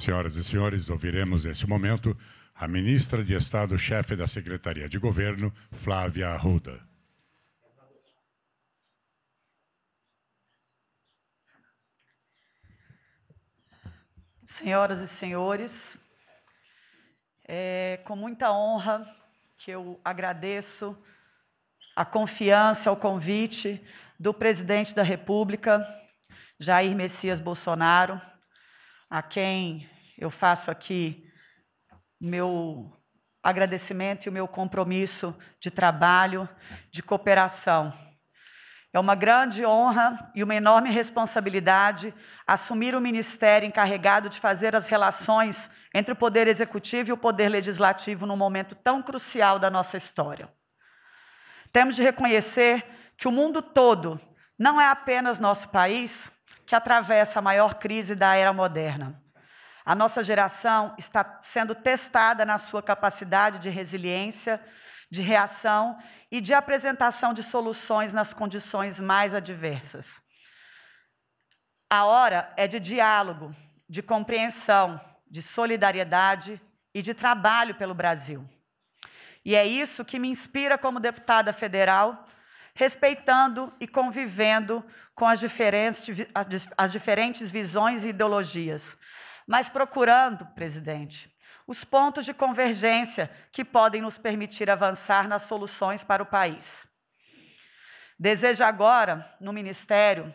Senhoras e senhores, ouviremos neste momento a ministra de Estado, chefe da Secretaria de Governo, Flávia Arruda. Senhoras e senhores, é com muita honra que eu agradeço a confiança, o convite do presidente da República, Jair Messias Bolsonaro, a quem eu faço aqui meu agradecimento e o meu compromisso de trabalho, de cooperação. É uma grande honra e uma enorme responsabilidade assumir o ministério encarregado de fazer as relações entre o poder executivo e o poder legislativo num momento tão crucial da nossa história. Temos de reconhecer que o mundo todo não é apenas nosso país, que atravessa a maior crise da era moderna. A nossa geração está sendo testada na sua capacidade de resiliência, de reação e de apresentação de soluções nas condições mais adversas. A hora é de diálogo, de compreensão, de solidariedade e de trabalho pelo Brasil. E é isso que me inspira como deputada federal respeitando e convivendo com as diferentes, as diferentes visões e ideologias, mas procurando, presidente, os pontos de convergência que podem nos permitir avançar nas soluções para o país. Desejo agora, no Ministério,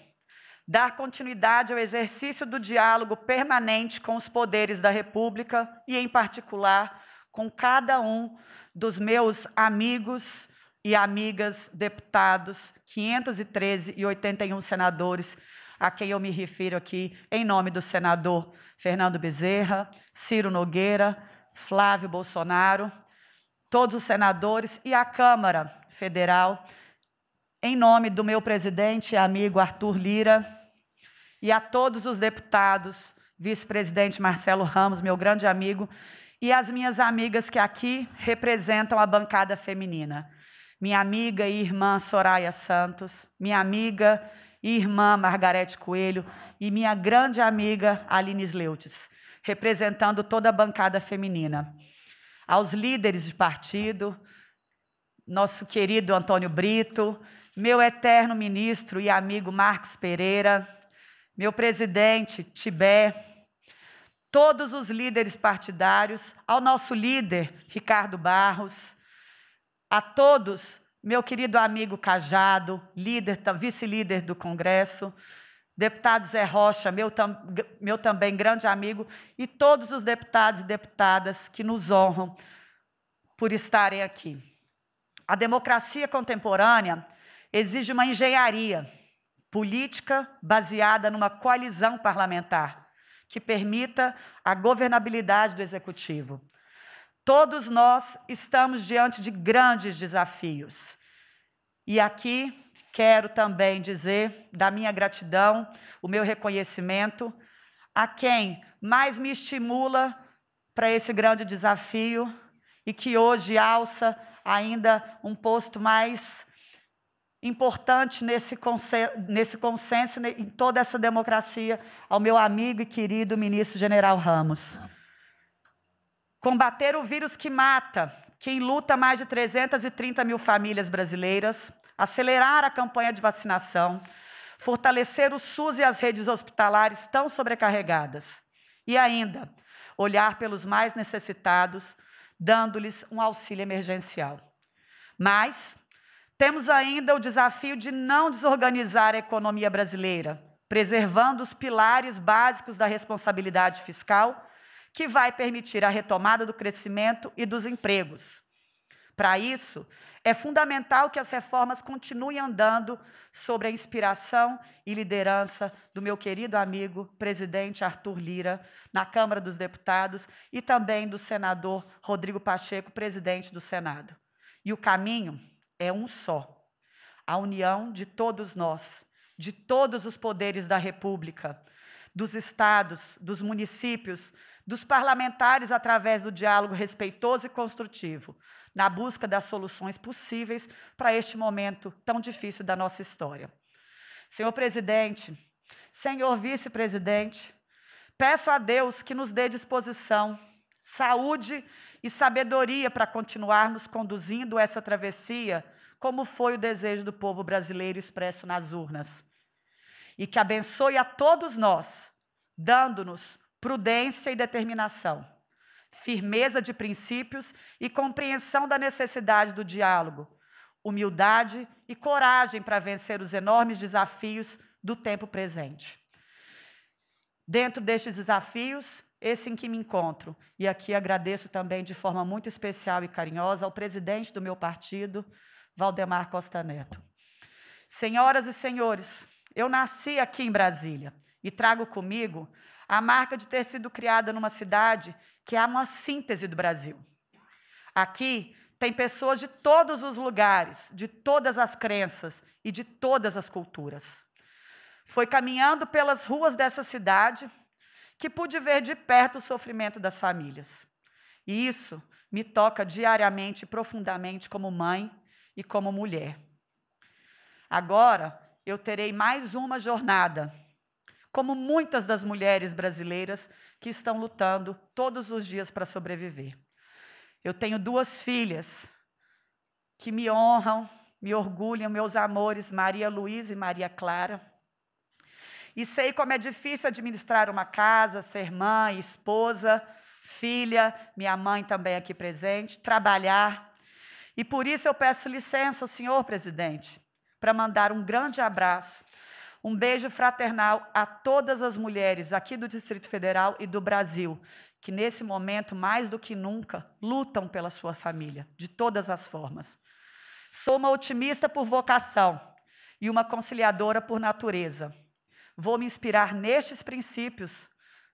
dar continuidade ao exercício do diálogo permanente com os poderes da República e, em particular, com cada um dos meus amigos e amigas, deputados, 513 e 81 senadores, a quem eu me refiro aqui, em nome do senador Fernando Bezerra, Ciro Nogueira, Flávio Bolsonaro, todos os senadores e a Câmara Federal, em nome do meu presidente e amigo Arthur Lira, e a todos os deputados, vice-presidente Marcelo Ramos, meu grande amigo, e as minhas amigas que aqui representam a bancada feminina minha amiga e irmã Soraya Santos, minha amiga e irmã Margarete Coelho e minha grande amiga Aline Sleutes, representando toda a bancada feminina. Aos líderes de partido, nosso querido Antônio Brito, meu eterno ministro e amigo Marcos Pereira, meu presidente Tibé, todos os líderes partidários, ao nosso líder Ricardo Barros, a todos, meu querido amigo Cajado, líder, vice-líder do Congresso, deputado Zé Rocha, meu, tam, meu também grande amigo, e todos os deputados e deputadas que nos honram por estarem aqui. A democracia contemporânea exige uma engenharia política baseada numa coalizão parlamentar que permita a governabilidade do executivo. Todos nós estamos diante de grandes desafios. E aqui quero também dizer da minha gratidão, o meu reconhecimento a quem mais me estimula para esse grande desafio e que hoje alça ainda um posto mais importante nesse, consen nesse consenso, em toda essa democracia, ao meu amigo e querido ministro General Ramos combater o vírus que mata, que luta mais de 330 mil famílias brasileiras, acelerar a campanha de vacinação, fortalecer o SUS e as redes hospitalares tão sobrecarregadas. E ainda, olhar pelos mais necessitados, dando-lhes um auxílio emergencial. Mas temos ainda o desafio de não desorganizar a economia brasileira, preservando os pilares básicos da responsabilidade fiscal que vai permitir a retomada do crescimento e dos empregos. Para isso, é fundamental que as reformas continuem andando sobre a inspiração e liderança do meu querido amigo, presidente Arthur Lira, na Câmara dos Deputados, e também do senador Rodrigo Pacheco, presidente do Senado. E o caminho é um só: a união de todos nós, de todos os poderes da República, dos estados, dos municípios, dos parlamentares através do diálogo respeitoso e construtivo, na busca das soluções possíveis para este momento tão difícil da nossa história. Senhor presidente, senhor vice-presidente, peço a Deus que nos dê disposição, saúde e sabedoria para continuarmos conduzindo essa travessia como foi o desejo do povo brasileiro expresso nas urnas. E que abençoe a todos nós, dando-nos prudência e determinação, firmeza de princípios e compreensão da necessidade do diálogo, humildade e coragem para vencer os enormes desafios do tempo presente. Dentro destes desafios, esse em que me encontro, e aqui agradeço também de forma muito especial e carinhosa ao presidente do meu partido, Valdemar Costa Neto. Senhoras e senhores, eu nasci aqui em Brasília e trago comigo a marca de ter sido criada numa cidade que é uma síntese do Brasil. Aqui tem pessoas de todos os lugares, de todas as crenças e de todas as culturas. Foi caminhando pelas ruas dessa cidade que pude ver de perto o sofrimento das famílias. E isso me toca diariamente e profundamente como mãe e como mulher. Agora eu terei mais uma jornada como muitas das mulheres brasileiras que estão lutando todos os dias para sobreviver. Eu tenho duas filhas que me honram, me orgulham, meus amores, Maria Luísa e Maria Clara. E sei como é difícil administrar uma casa, ser mãe, esposa, filha, minha mãe também aqui presente, trabalhar. E por isso eu peço licença ao senhor presidente para mandar um grande abraço um beijo fraternal a todas as mulheres aqui do Distrito Federal e do Brasil, que nesse momento, mais do que nunca, lutam pela sua família, de todas as formas. Sou uma otimista por vocação e uma conciliadora por natureza. Vou me inspirar nestes princípios,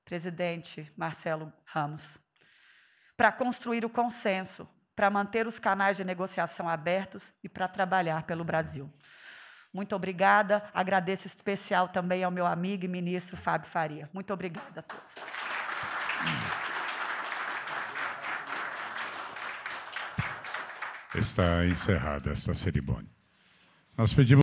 presidente Marcelo Ramos, para construir o consenso, para manter os canais de negociação abertos e para trabalhar pelo Brasil. Muito obrigada. Agradeço especial também ao meu amigo e ministro Fábio Faria. Muito obrigada a todos. Está encerrada esta cerimônia. Nós pedimos